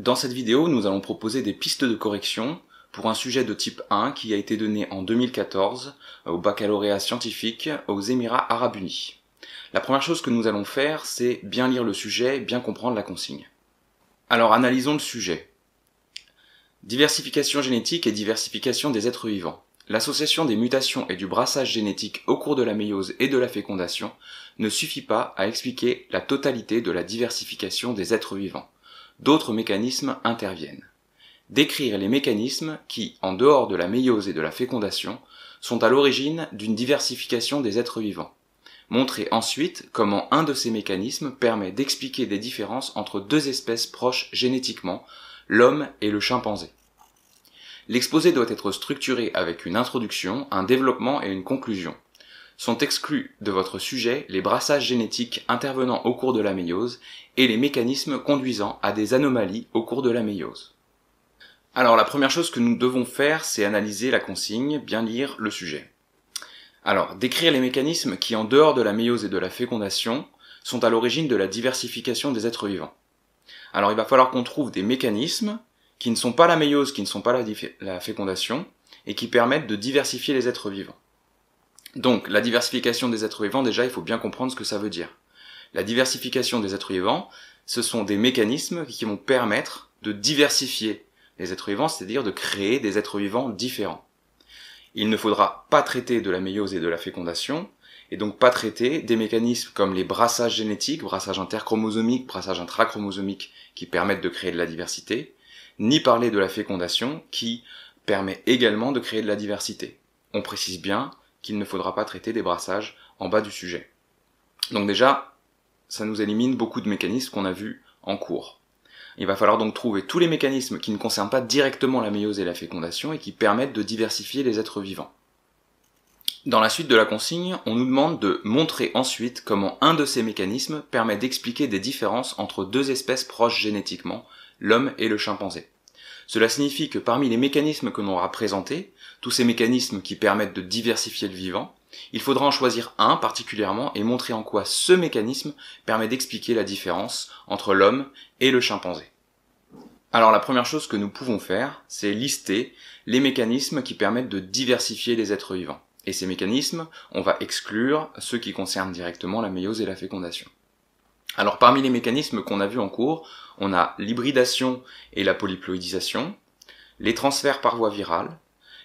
Dans cette vidéo, nous allons proposer des pistes de correction pour un sujet de type 1 qui a été donné en 2014 euh, au baccalauréat scientifique aux Émirats arabes unis. La première chose que nous allons faire, c'est bien lire le sujet, bien comprendre la consigne. Alors analysons le sujet. Diversification génétique et diversification des êtres vivants. L'association des mutations et du brassage génétique au cours de la méiose et de la fécondation ne suffit pas à expliquer la totalité de la diversification des êtres vivants d'autres mécanismes interviennent. Décrire les mécanismes qui, en dehors de la méiose et de la fécondation, sont à l'origine d'une diversification des êtres vivants. Montrer ensuite comment un de ces mécanismes permet d'expliquer des différences entre deux espèces proches génétiquement, l'homme et le chimpanzé. L'exposé doit être structuré avec une introduction, un développement et une conclusion sont exclus de votre sujet les brassages génétiques intervenant au cours de la méiose et les mécanismes conduisant à des anomalies au cours de la méiose. Alors la première chose que nous devons faire, c'est analyser la consigne, bien lire le sujet. Alors, décrire les mécanismes qui, en dehors de la méiose et de la fécondation, sont à l'origine de la diversification des êtres vivants. Alors il va falloir qu'on trouve des mécanismes qui ne sont pas la méiose, qui ne sont pas la, fécondation, et qui permettent de diversifier les êtres vivants. Donc, la diversification des êtres vivants, déjà, il faut bien comprendre ce que ça veut dire. La diversification des êtres vivants, ce sont des mécanismes qui vont permettre de diversifier les êtres vivants, c'est-à-dire de créer des êtres vivants différents. Il ne faudra pas traiter de la méiose et de la fécondation, et donc pas traiter des mécanismes comme les brassages génétiques, brassages interchromosomiques, brassages intrachromosomiques qui permettent de créer de la diversité, ni parler de la fécondation qui permet également de créer de la diversité. On précise bien qu'il ne faudra pas traiter des brassages en bas du sujet. Donc déjà, ça nous élimine beaucoup de mécanismes qu'on a vus en cours. Il va falloir donc trouver tous les mécanismes qui ne concernent pas directement la méiose et la fécondation et qui permettent de diversifier les êtres vivants. Dans la suite de la consigne, on nous demande de montrer ensuite comment un de ces mécanismes permet d'expliquer des différences entre deux espèces proches génétiquement, l'homme et le chimpanzé. Cela signifie que parmi les mécanismes que l'on aura présentés, tous ces mécanismes qui permettent de diversifier le vivant, il faudra en choisir un particulièrement et montrer en quoi ce mécanisme permet d'expliquer la différence entre l'homme et le chimpanzé. Alors la première chose que nous pouvons faire, c'est lister les mécanismes qui permettent de diversifier les êtres vivants. Et ces mécanismes, on va exclure ceux qui concernent directement la méiose et la fécondation. Alors parmi les mécanismes qu'on a vus en cours, on a l'hybridation et la polyploïdisation, les transferts par voie virale,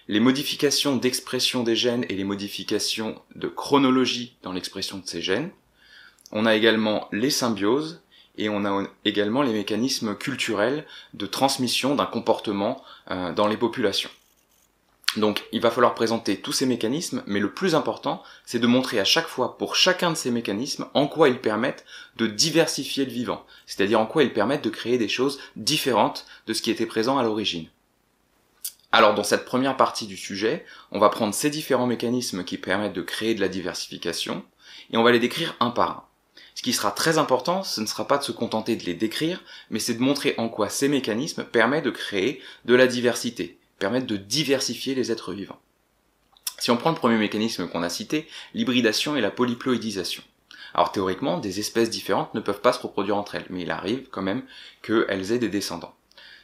les modifications d'expression des gènes et les modifications de chronologie dans l'expression de ces gènes. On a également les symbioses et on a également les mécanismes culturels de transmission d'un comportement euh, dans les populations. Donc il va falloir présenter tous ces mécanismes, mais le plus important, c'est de montrer à chaque fois pour chacun de ces mécanismes en quoi ils permettent de diversifier le vivant, c'est-à-dire en quoi ils permettent de créer des choses différentes de ce qui était présent à l'origine. Alors dans cette première partie du sujet, on va prendre ces différents mécanismes qui permettent de créer de la diversification, et on va les décrire un par un. Ce qui sera très important, ce ne sera pas de se contenter de les décrire, mais c'est de montrer en quoi ces mécanismes permettent de créer de la diversité, permettent de diversifier les êtres vivants. Si on prend le premier mécanisme qu'on a cité, l'hybridation et la polyploïdisation. Alors théoriquement, des espèces différentes ne peuvent pas se reproduire entre elles, mais il arrive quand même qu'elles aient des descendants.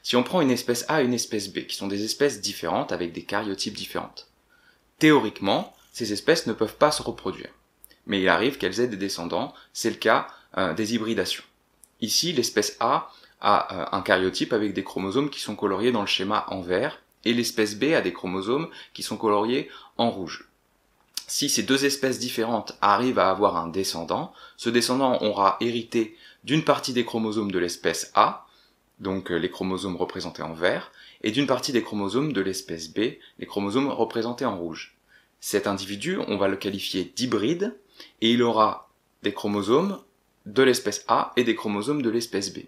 Si on prend une espèce A et une espèce B, qui sont des espèces différentes avec des cariotypes différentes, théoriquement, ces espèces ne peuvent pas se reproduire. Mais il arrive qu'elles aient des descendants, c'est le cas euh, des hybridations. Ici, l'espèce A a euh, un cariotype avec des chromosomes qui sont coloriés dans le schéma en vert, et l'espèce B a des chromosomes qui sont coloriés en rouge. Si ces deux espèces différentes arrivent à avoir un descendant, ce descendant aura hérité d'une partie des chromosomes de l'espèce A, donc euh, les chromosomes représentés en vert, et d'une partie des chromosomes de l'espèce B, les chromosomes représentés en rouge. Cet individu, on va le qualifier d'hybride, et il aura des chromosomes de l'espèce A et des chromosomes de l'espèce B.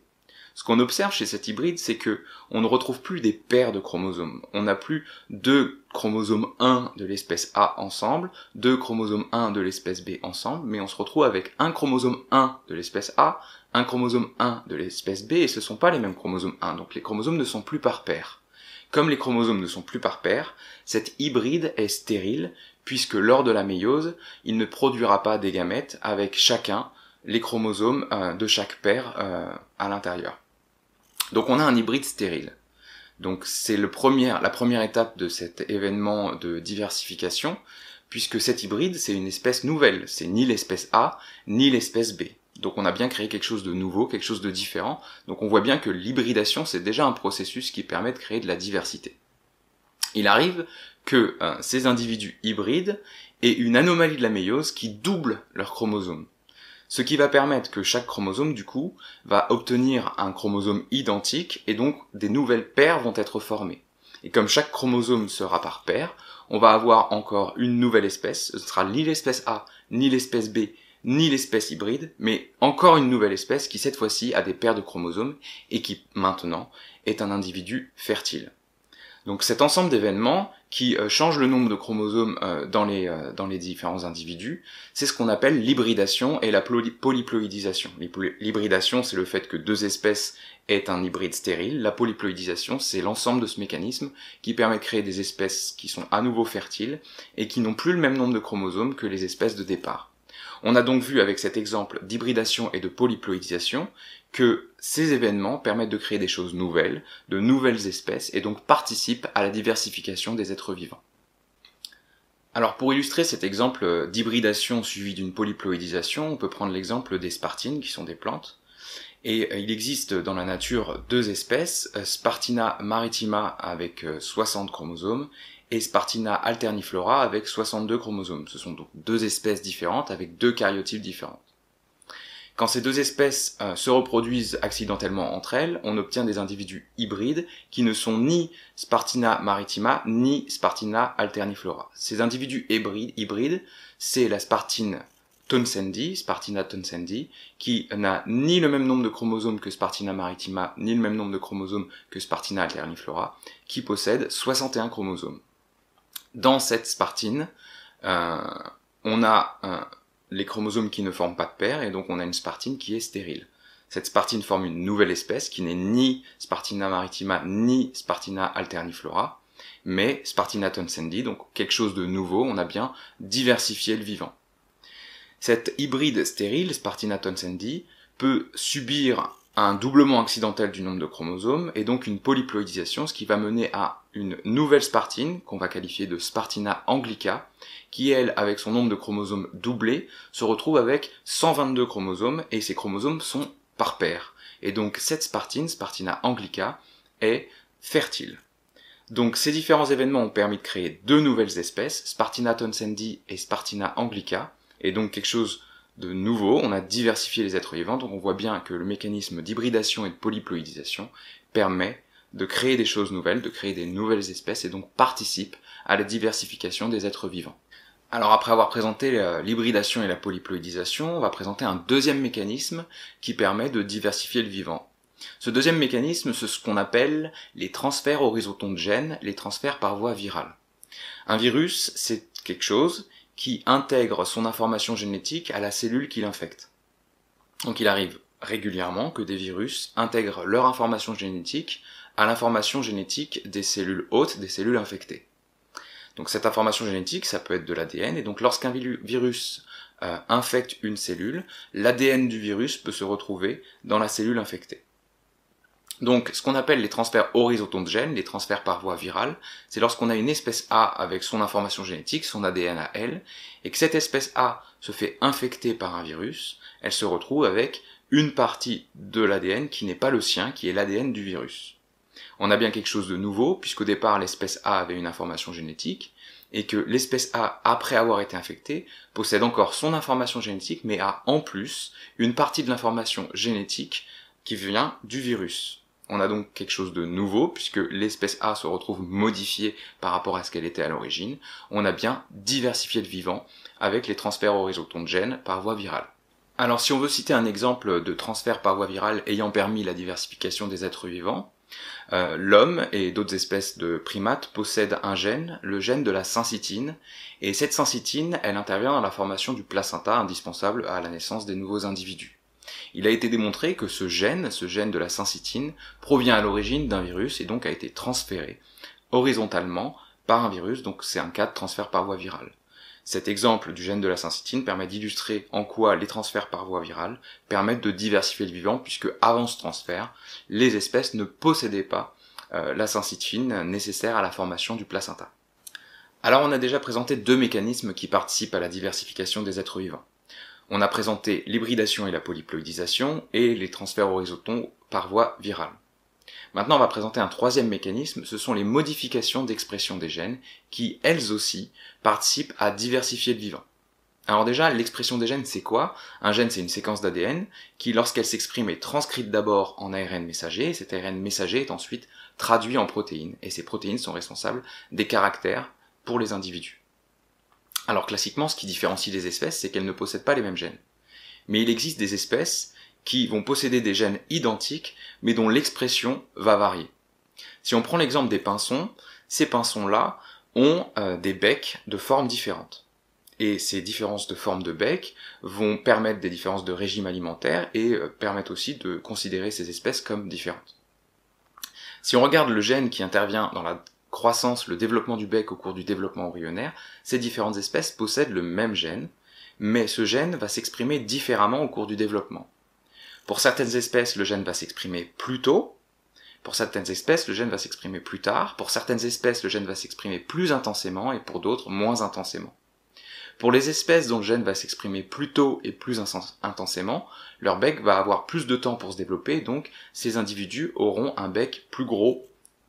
Ce qu'on observe chez cet hybride, c'est que on ne retrouve plus des paires de chromosomes. On n'a plus deux chromosomes 1 de l'espèce A ensemble, deux chromosomes 1 de l'espèce B ensemble, mais on se retrouve avec un chromosome 1 de l'espèce A, un chromosome 1 de l'espèce B, et ce ne sont pas les mêmes chromosomes 1, donc les chromosomes ne sont plus par paire. Comme les chromosomes ne sont plus par paire, cet hybride est stérile, puisque lors de la méiose, il ne produira pas des gamètes avec chacun les chromosomes euh, de chaque paire euh, à l'intérieur. Donc on a un hybride stérile. Donc c'est le la première étape de cet événement de diversification, puisque cet hybride, c'est une espèce nouvelle. C'est ni l'espèce A, ni l'espèce B. Donc on a bien créé quelque chose de nouveau, quelque chose de différent. Donc on voit bien que l'hybridation, c'est déjà un processus qui permet de créer de la diversité. Il arrive que euh, ces individus hybrides aient une anomalie de la méiose qui double leurs chromosomes. Ce qui va permettre que chaque chromosome, du coup, va obtenir un chromosome identique et donc des nouvelles paires vont être formées. Et comme chaque chromosome sera par paire, on va avoir encore une nouvelle espèce. Ce sera ni l'espèce A, ni l'espèce B, ni l'espèce hybride, mais encore une nouvelle espèce qui cette fois-ci a des paires de chromosomes et qui maintenant est un individu fertile. Donc cet ensemble d'événements qui euh, change le nombre de chromosomes euh, dans, les, euh, dans les différents individus, c'est ce qu'on appelle l'hybridation et la polyploïdisation. L'hybridation, c'est le fait que deux espèces aient un hybride stérile. La polyploïdisation, c'est l'ensemble de ce mécanisme qui permet de créer des espèces qui sont à nouveau fertiles et qui n'ont plus le même nombre de chromosomes que les espèces de départ. On a donc vu avec cet exemple d'hybridation et de polyploïdisation que ces événements permettent de créer des choses nouvelles, de nouvelles espèces, et donc participent à la diversification des êtres vivants. Alors pour illustrer cet exemple d'hybridation suivi d'une polyploïdisation, on peut prendre l'exemple des spartines, qui sont des plantes. Et euh, il existe dans la nature deux espèces, euh, Spartina maritima avec 60 euh, chromosomes et Spartina alterniflora avec 62 chromosomes. Ce sont donc deux espèces différentes avec deux caryotypes différents. Quand ces deux espèces euh, se reproduisent accidentellement entre elles, on obtient des individus hybrides qui ne sont ni Spartina maritima ni Spartina alterniflora. Ces individus hybrides, c'est la Spartina Tonsendi, Spartina Tonsendi, qui n'a ni le même nombre de chromosomes que Spartina maritima, ni le même nombre de chromosomes que Spartina alterniflora, qui possède 61 chromosomes dans cette spartine, euh, on a euh, les chromosomes qui ne forment pas de paire, et donc on a une spartine qui est stérile. Cette spartine forme une nouvelle espèce qui n'est ni Spartina maritima ni Spartina alterniflora, mais Spartina tonsendi, donc quelque chose de nouveau, on a bien diversifié le vivant. Cette hybride stérile, Spartina tonsendi, peut subir un doublement accidentel du nombre de chromosomes et donc une polyploïdisation, ce qui va mener à une nouvelle spartine, qu'on va qualifier de Spartina anglica, qui elle, avec son nombre de chromosomes doublé, se retrouve avec 122 chromosomes, et ces chromosomes sont par paire. Et donc cette spartine, Spartina anglica, est fertile. Donc ces différents événements ont permis de créer deux nouvelles espèces, Spartina tonsendi et Spartina anglica, et donc quelque chose de nouveau, on a diversifié les êtres vivants, donc on voit bien que le mécanisme d'hybridation et de polyploïdisation permet de créer des choses nouvelles, de créer des nouvelles espèces et donc participe à la diversification des êtres vivants. Alors après avoir présenté euh, l'hybridation et la polyploïdisation, on va présenter un deuxième mécanisme qui permet de diversifier le vivant. Ce deuxième mécanisme, c'est ce qu'on appelle les transferts horizontaux de gènes, les transferts par voie virale. Un virus, c'est quelque chose qui intègre son information génétique à la cellule qui l'infecte. Donc il arrive régulièrement que des virus intègrent leur information génétique à l'information génétique des cellules hôtes, des cellules infectées. Donc cette information génétique, ça peut être de l'ADN, et donc lorsqu'un virus euh, infecte une cellule, l'ADN du virus peut se retrouver dans la cellule infectée. Donc ce qu'on appelle les transferts horizontaux de gènes, les transferts par voie virale, c'est lorsqu'on a une espèce A avec son information génétique, son ADN à elle, et que cette espèce A se fait infecter par un virus, elle se retrouve avec une partie de l'ADN qui n'est pas le sien, qui est l'ADN du virus. On a bien quelque chose de nouveau, puisqu'au départ l'espèce A avait une information génétique, et que l'espèce A, après avoir été infectée, possède encore son information génétique, mais a en plus une partie de l'information génétique qui vient du virus. On a donc quelque chose de nouveau, puisque l'espèce A se retrouve modifiée par rapport à ce qu'elle était à l'origine. On a bien diversifié le vivant avec les transferts horizontaux de gènes par voie virale. Alors si on veut citer un exemple de transfert par voie virale ayant permis la diversification des êtres vivants, euh, l'homme et d'autres espèces de primates possèdent un gène, le gène de la syncytine, et cette syncytine, elle intervient dans la formation du placenta indispensable à la naissance des nouveaux individus. Il a été démontré que ce gène, ce gène de la syncytine, provient à l'origine d'un virus et donc a été transféré horizontalement par un virus, donc c'est un cas de transfert par voie virale. Cet exemple du gène de la syncytine permet d'illustrer en quoi les transferts par voie virale permettent de diversifier le vivant puisque avant ce transfert, les espèces ne possédaient pas euh, la syncytine nécessaire à la formation du placenta. Alors on a déjà présenté deux mécanismes qui participent à la diversification des êtres vivants. On a présenté l'hybridation et la polyploïdisation et les transferts horizontaux par voie virale. Maintenant, on va présenter un troisième mécanisme, ce sont les modifications d'expression des gènes, qui, elles aussi, participent à diversifier le vivant. Alors déjà, l'expression des gènes, c'est quoi Un gène, c'est une séquence d'ADN qui, lorsqu'elle s'exprime, est transcrite d'abord en ARN messager, et cet ARN messager est ensuite traduit en protéines, et ces protéines sont responsables des caractères pour les individus. Alors classiquement, ce qui différencie les espèces, c'est qu'elles ne possèdent pas les mêmes gènes. Mais il existe des espèces qui vont posséder des gènes identiques, mais dont l'expression va varier. Si on prend l'exemple des pinsons, ces pinsons-là ont euh, des becs de formes différentes. Et ces différences de forme de bec vont permettre des différences de régime alimentaire et euh, permettent aussi de considérer ces espèces comme différentes. Si on regarde le gène qui intervient dans la croissance, le développement du bec au cours du développement embryonnaire, ces différentes espèces possèdent le même gène, mais ce gène va s'exprimer différemment au cours du développement. Pour certaines espèces, le gène va s'exprimer plus tôt. Pour certaines espèces, le gène va s'exprimer plus tard. Pour certaines espèces, le gène va s'exprimer plus intensément et pour d'autres moins intensément. Pour les espèces dont le gène va s'exprimer plus tôt et plus intensément, leur bec va avoir plus de temps pour se développer, donc ces individus auront un bec plus gros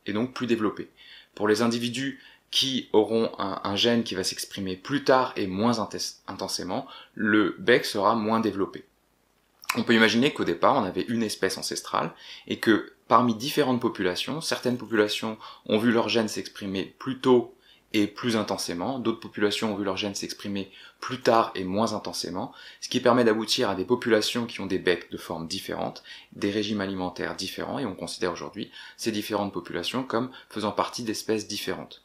et donc plus développé. Pour les individus qui auront un, gène qui va s'exprimer plus tard et moins intensément, le bec sera moins développé. On peut imaginer qu'au départ, on avait une espèce ancestrale et que parmi différentes populations, certaines populations ont vu leur gène s'exprimer plus tôt et plus intensément, d'autres populations ont vu leur gène s'exprimer plus tard et moins intensément, ce qui permet d'aboutir à des populations qui ont des becs de formes différentes, des régimes alimentaires différents, et on considère aujourd'hui ces différentes populations comme faisant partie d'espèces différentes.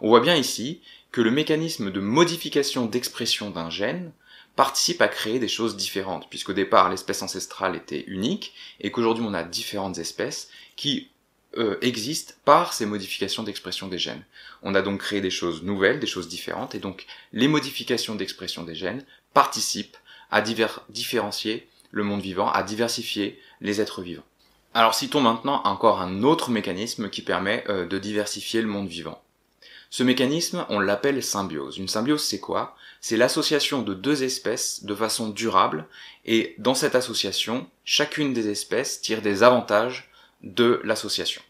On voit bien ici que le mécanisme de modification d'expression d'un gène participe à créer des choses différentes, puisqu'au départ l'espèce ancestrale était unique, et qu'aujourd'hui on a différentes espèces qui euh, existent par ces modifications d'expression des gènes. On a donc créé des choses nouvelles, des choses différentes, et donc les modifications d'expression des gènes participent à différencier le monde vivant, à diversifier les êtres vivants. Alors citons maintenant encore un autre mécanisme qui permet euh, de diversifier le monde vivant. Ce mécanisme, on l'appelle symbiose. Une symbiose, c'est quoi C'est l'association de deux espèces de façon durable, et dans cette association, chacune des espèces tire des avantages de l'association.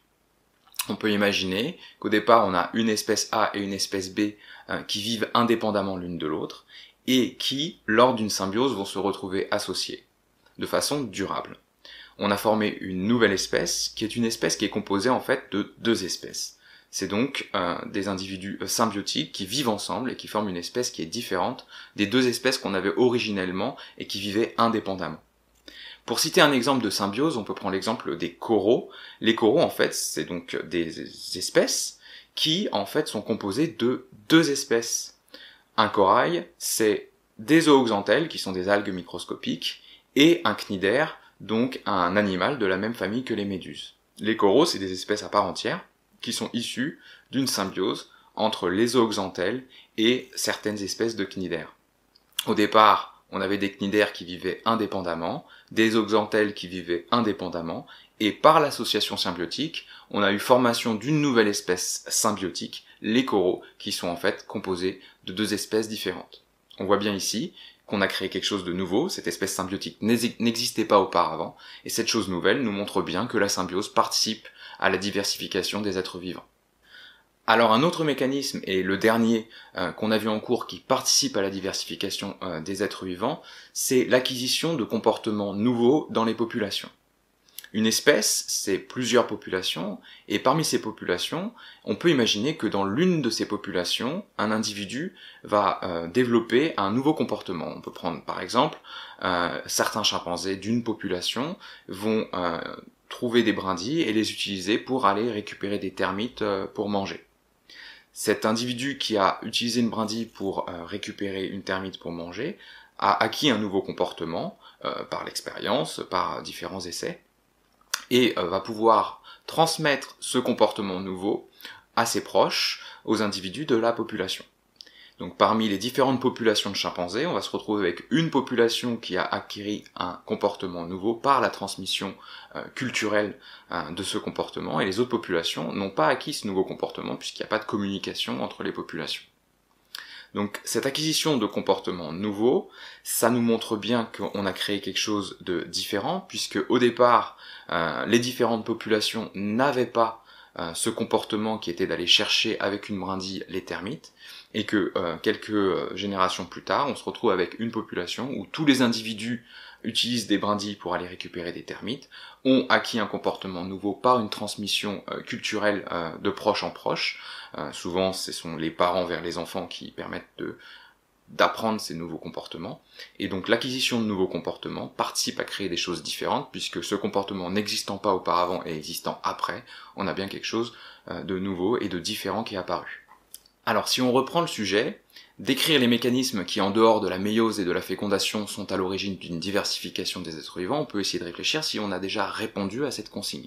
On peut imaginer qu'au départ, on a une espèce A et une espèce B hein, qui vivent indépendamment l'une de l'autre, et qui, lors d'une symbiose, vont se retrouver associées, de façon durable. On a formé une nouvelle espèce, qui est une espèce qui est composée en fait de deux espèces. C'est donc euh, des individus euh, symbiotiques qui vivent ensemble et qui forment une espèce qui est différente des deux espèces qu'on avait originellement et qui vivaient indépendamment. Pour citer un exemple de symbiose, on peut prendre l'exemple des coraux. Les coraux, en fait, c'est donc euh, des espèces qui, en fait, sont composées de deux espèces. Un corail, c'est des zooxantelles, qui sont des algues microscopiques, et un cnidaire, donc un animal de la même famille que les méduses. Les coraux, c'est des espèces à part entière, qui sont issus d'une symbiose entre les zooxanthelles et certaines espèces de cnidaires. Au départ, on avait des cnidaires qui vivaient indépendamment, des zooxanthelles qui vivaient indépendamment, et par l'association symbiotique, on a eu formation d'une nouvelle espèce symbiotique, les coraux, qui sont en fait composés de deux espèces différentes. On voit bien ici qu'on a créé quelque chose de nouveau, cette espèce symbiotique n'existait pas auparavant, et cette chose nouvelle nous montre bien que la symbiose participe à la diversification des êtres vivants. Alors un autre mécanisme, et le dernier euh, qu'on a vu en cours qui participe à la diversification euh, des êtres vivants, c'est l'acquisition de comportements nouveaux dans les populations. Une espèce, c'est plusieurs populations, et parmi ces populations, on peut imaginer que dans l'une de ces populations, un individu va euh, développer un nouveau comportement. On peut prendre par exemple, certains chimpanzés d'une population vont trouver des brindilles et les utiliser pour aller récupérer des termites euh, pour manger. Cet individu qui a utilisé une brindille pour euh, récupérer une termite pour manger a acquis un nouveau comportement euh, par l'expérience, par différents essais, et va pouvoir transmettre ce comportement nouveau à ses proches, aux individus de la population. Donc parmi les différentes populations de chimpanzés, on va se retrouver avec une population qui a acquis un comportement nouveau par la transmission euh, culturelle euh, de ce comportement, et les autres populations n'ont pas acquis ce nouveau comportement puisqu'il n'y a pas de communication entre les populations. Donc cette acquisition de comportements nouveaux, ça nous montre bien qu'on a créé quelque chose de différent, puisque au départ, euh, les différentes populations n'avaient pas ce comportement qui était d'aller chercher avec une brindille les termites et que euh, quelques euh, générations plus tard, on se retrouve avec une population où tous les individus utilisent des brindilles pour aller récupérer des termites, ont acquis un comportement nouveau par une transmission euh, culturelle de proche en proche. souvent, ce sont les parents vers les enfants qui permettent de d'apprendre ces nouveaux comportements. Et donc l'acquisition de nouveaux comportements participe à créer des choses différentes, puisque ce comportement n'existant pas auparavant et existant après, on a bien quelque chose de nouveau et de différent qui est apparu. Alors si on reprend le sujet, décrire les mécanismes qui, en dehors de la méiose et de la fécondation, sont à l'origine d'une diversification des êtres vivants, on peut essayer de réfléchir si on a déjà répondu à cette consigne.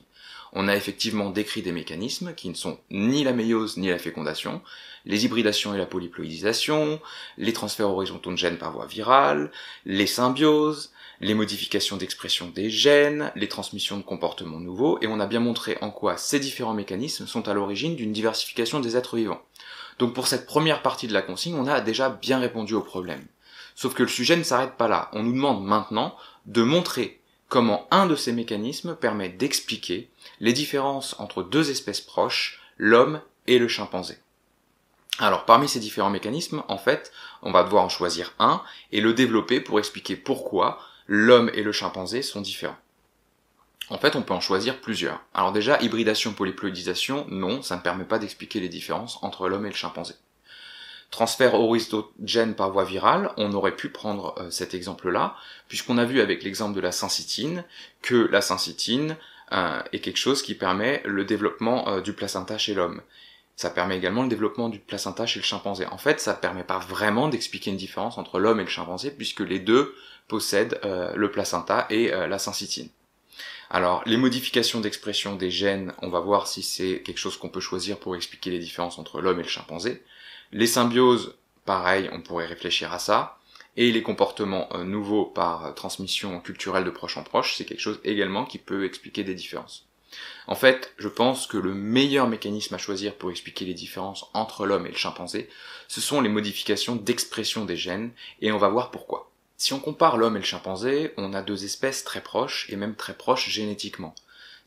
On a effectivement décrit des mécanismes qui ne sont ni la méiose ni la fécondation, les hybridations et la polyploïdisation, les transferts horizontaux de gènes par voie virale, les symbioses, les modifications d'expression des gènes, les transmissions de comportements nouveaux, et on a bien montré en quoi ces différents mécanismes sont à l'origine d'une diversification des êtres vivants. Donc pour cette première partie de la consigne, on a déjà bien répondu au problème. Sauf que le sujet ne s'arrête pas là. On nous demande maintenant de montrer comment un de ces mécanismes permet d'expliquer les différences entre deux espèces proches, l'homme et le chimpanzé. Alors parmi ces différents mécanismes, en fait, on va devoir en choisir un et le développer pour expliquer pourquoi l'homme et le chimpanzé sont différents. En fait, on peut en choisir plusieurs. Alors déjà, hybridation, polyploïdisation, non, ça ne permet pas d'expliquer les différences entre l'homme et le chimpanzé. Transfert oristogène par voie virale, on aurait pu prendre euh, cet exemple-là, puisqu'on a vu avec l'exemple de la syncytine que la syncytine euh, est quelque chose qui permet le développement euh, du placenta chez l'homme. Ça permet également le développement du placenta chez le chimpanzé. En fait, ça ne permet pas vraiment d'expliquer une différence entre l'homme et le chimpanzé, puisque les deux possèdent le placenta et la syncytine. Alors, les modifications d'expression des gènes, on va voir si c'est quelque chose qu'on peut choisir pour expliquer les différences entre l'homme et le chimpanzé. Les symbioses, pareil, on pourrait réfléchir à ça. Et les comportements euh, nouveaux par transmission culturelle de proche en proche, c'est quelque chose également qui peut expliquer des différences. En fait, je pense que le meilleur mécanisme à choisir pour expliquer les différences entre l'homme et le chimpanzé, ce sont les modifications d'expression des gènes, et on va voir pourquoi. Si on compare l'homme et le chimpanzé, on a deux espèces très proches et même très proches génétiquement.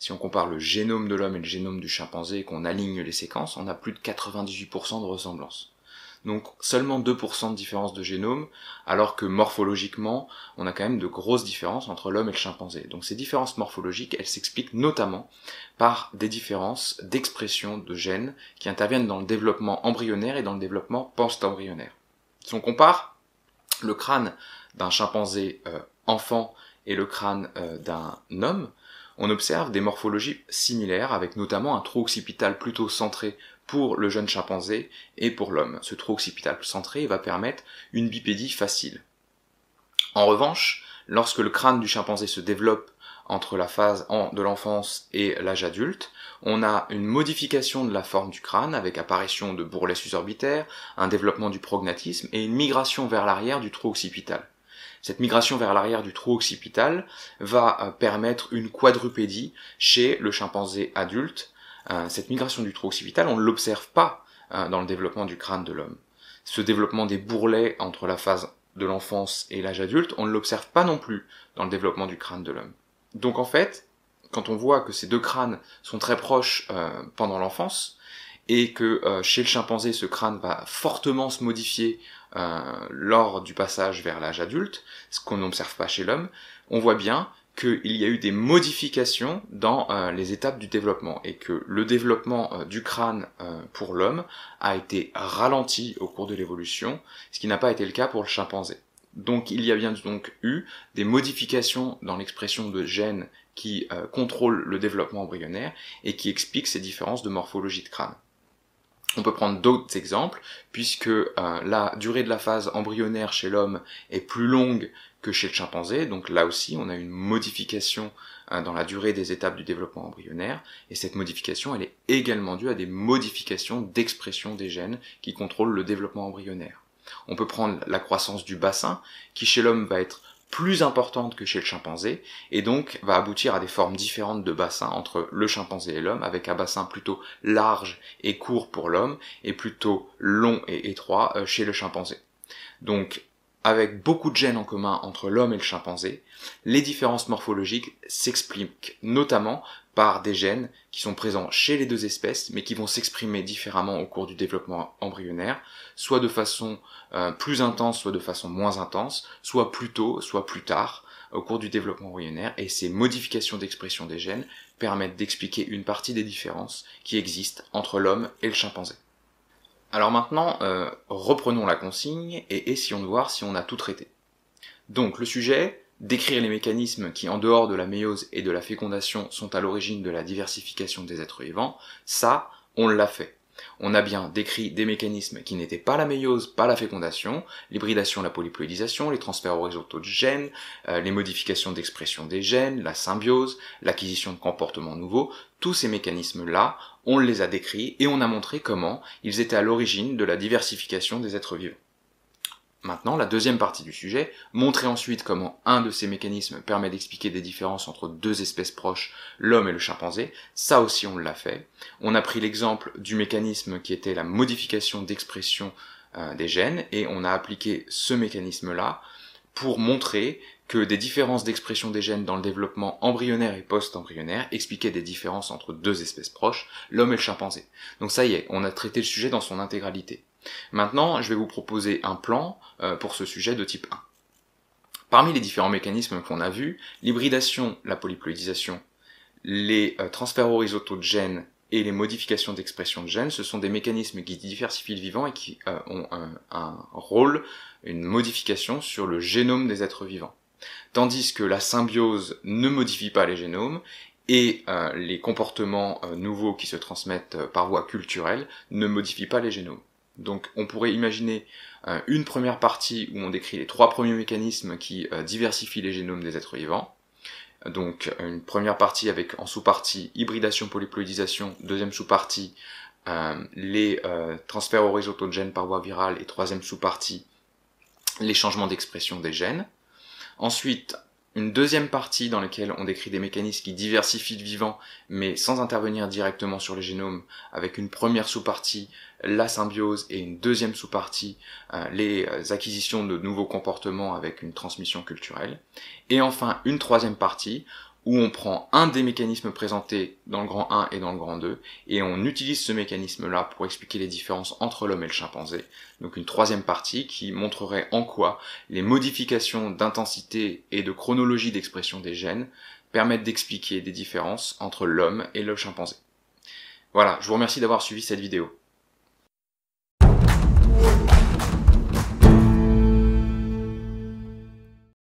Si on compare le génome de l'homme et le génome du chimpanzé et qu'on aligne les séquences, on a plus de 98% de ressemblance. Donc seulement 2% de différence de génome, alors que morphologiquement, on a quand même de grosses différences entre l'homme et le chimpanzé. Donc ces différences morphologiques, elles s'expliquent notamment par des différences d'expression de gènes qui interviennent dans le développement embryonnaire et dans le développement post-embryonnaire. Si on compare le crâne d'un chimpanzé euh, enfant et le crâne euh, d'un homme, on observe des morphologies similaires avec notamment un trou occipital plutôt centré pour le jeune chimpanzé et pour l'homme. Ce trou occipital centré va permettre une bipédie facile. En revanche, lorsque le crâne du chimpanzé se développe entre la phase de l'enfance et l'âge adulte. On a une modification de la forme du crâne avec apparition de bourrelets susorbitaires, un développement du prognatisme et une migration vers l'arrière du trou occipital. Cette migration vers l'arrière du trou occipital va euh, permettre une quadrupédie chez le chimpanzé adulte. Euh, cette migration du trou occipital, on ne l'observe pas euh, dans le développement du crâne de l'homme. Ce développement des bourrelets entre la phase de l'enfance et l'âge adulte, on ne l'observe pas non plus dans le développement du crâne de l'homme. Donc en fait, quand on voit que ces deux crânes sont très proches euh, pendant l'enfance, et que euh, chez le chimpanzé, ce crâne va fortement se modifier euh, lors du passage vers l'âge adulte, ce qu'on n'observe pas chez l'homme, on voit bien qu'il y a eu des modifications dans les étapes du développement et que le développement du crâne pour l'homme a été ralenti au cours de l'évolution, ce qui n'a pas été le cas pour le chimpanzé. Donc il y a bien donc eu des modifications dans l'expression de gènes qui euh, contrôlent le développement embryonnaire et qui expliquent ces différences de morphologie de crâne. On peut prendre d'autres exemples, puisque euh, la durée de la phase embryonnaire chez l'homme est plus longue que chez le chimpanzé, donc là aussi on a une modification hein, dans la durée des étapes du développement embryonnaire, et cette modification elle est également due à des modifications d'expression des gènes qui contrôlent le développement embryonnaire. On peut prendre la croissance du bassin, qui chez l'homme va être plus importante que chez le chimpanzé, et donc va aboutir à des formes différentes de bassin entre le chimpanzé et l'homme, avec un bassin plutôt large et court pour l'homme, et plutôt long et étroit euh, chez le chimpanzé. Donc, avec beaucoup de gènes en commun entre l'homme et le chimpanzé, les différences morphologiques s'expliquent notamment par des gènes qui sont présents chez les deux espèces, mais qui vont s'exprimer différemment au cours du développement embryonnaire, soit de façon euh, plus intense, soit de façon moins intense, soit plus tôt, soit plus tard au cours du développement embryonnaire, et ces modifications d'expression des gènes permettent d'expliquer une partie des différences qui existent entre l'homme et le chimpanzé. Alors maintenant, euh, reprenons la consigne et essayons de voir si on a tout traité. Donc le sujet, décrire les mécanismes qui, en dehors de la méiose et de la fécondation, sont à l'origine de la diversification des êtres vivants, ça, on l'a fait. On a bien décrit des mécanismes qui n'étaient pas la méiose, pas la fécondation, l'hybridation, la polyploïdisation, les transferts horizontaux de gènes, euh, les modifications d'expression des gènes, la symbiose, l'acquisition de comportements nouveaux, tous ces mécanismes-là, on les a décrits et on a montré comment ils étaient à l'origine de la diversification des êtres vivants. Maintenant, la deuxième partie du sujet, montrer ensuite comment un de ces mécanismes permet d'expliquer des différences entre deux espèces proches, l'homme et le chimpanzé, ça aussi on l'a fait. On a pris l'exemple du mécanisme qui était la modification d'expression euh, des gènes, et on a appliqué ce mécanisme-là pour montrer que des différences d'expression des gènes dans le développement embryonnaire et post-embryonnaire expliquaient des différences entre deux espèces proches, l'homme et le chimpanzé. Donc ça y est, on a traité le sujet dans son intégralité. Maintenant, je vais vous proposer un plan euh, pour ce sujet de type 1. Parmi les différents mécanismes qu'on a vus, l'hybridation, la polyploïdisation, les euh, transferts horizontaux de gènes et les modifications d'expression de gènes, ce sont des mécanismes qui diversifient le vivant et qui euh, ont un, rôle, une modification sur le génome des êtres vivants. Tandis que la symbiose ne modifie pas les génomes et les comportements nouveaux qui se transmettent par voie culturelle ne modifient pas les génomes. Donc on pourrait imaginer euh, une première partie où on décrit les trois premiers mécanismes qui euh, diversifient les génomes des êtres vivants. Donc une première partie avec en sous-partie hybridation, polyploïdisation, deuxième sous-partie euh, les transferts horizontaux de gènes par voie virale et troisième sous-partie les changements d'expression des gènes. Ensuite, une deuxième partie dans laquelle on décrit des mécanismes qui diversifient le vivant, mais sans intervenir directement sur le génome, avec une première sous-partie, la symbiose, et une deuxième sous-partie, euh, les euh, acquisitions de nouveaux comportements avec une transmission culturelle. Et enfin, une troisième partie où on prend un des mécanismes présentés dans le grand 1 et dans le grand 2, et on utilise ce mécanisme-là pour expliquer les différences entre l'homme et le chimpanzé. Donc une troisième partie qui montrerait en quoi les modifications d'intensité et de chronologie d'expression des gènes permettent d'expliquer des différences entre l'homme et le chimpanzé. Voilà, je vous remercie d'avoir suivi cette vidéo.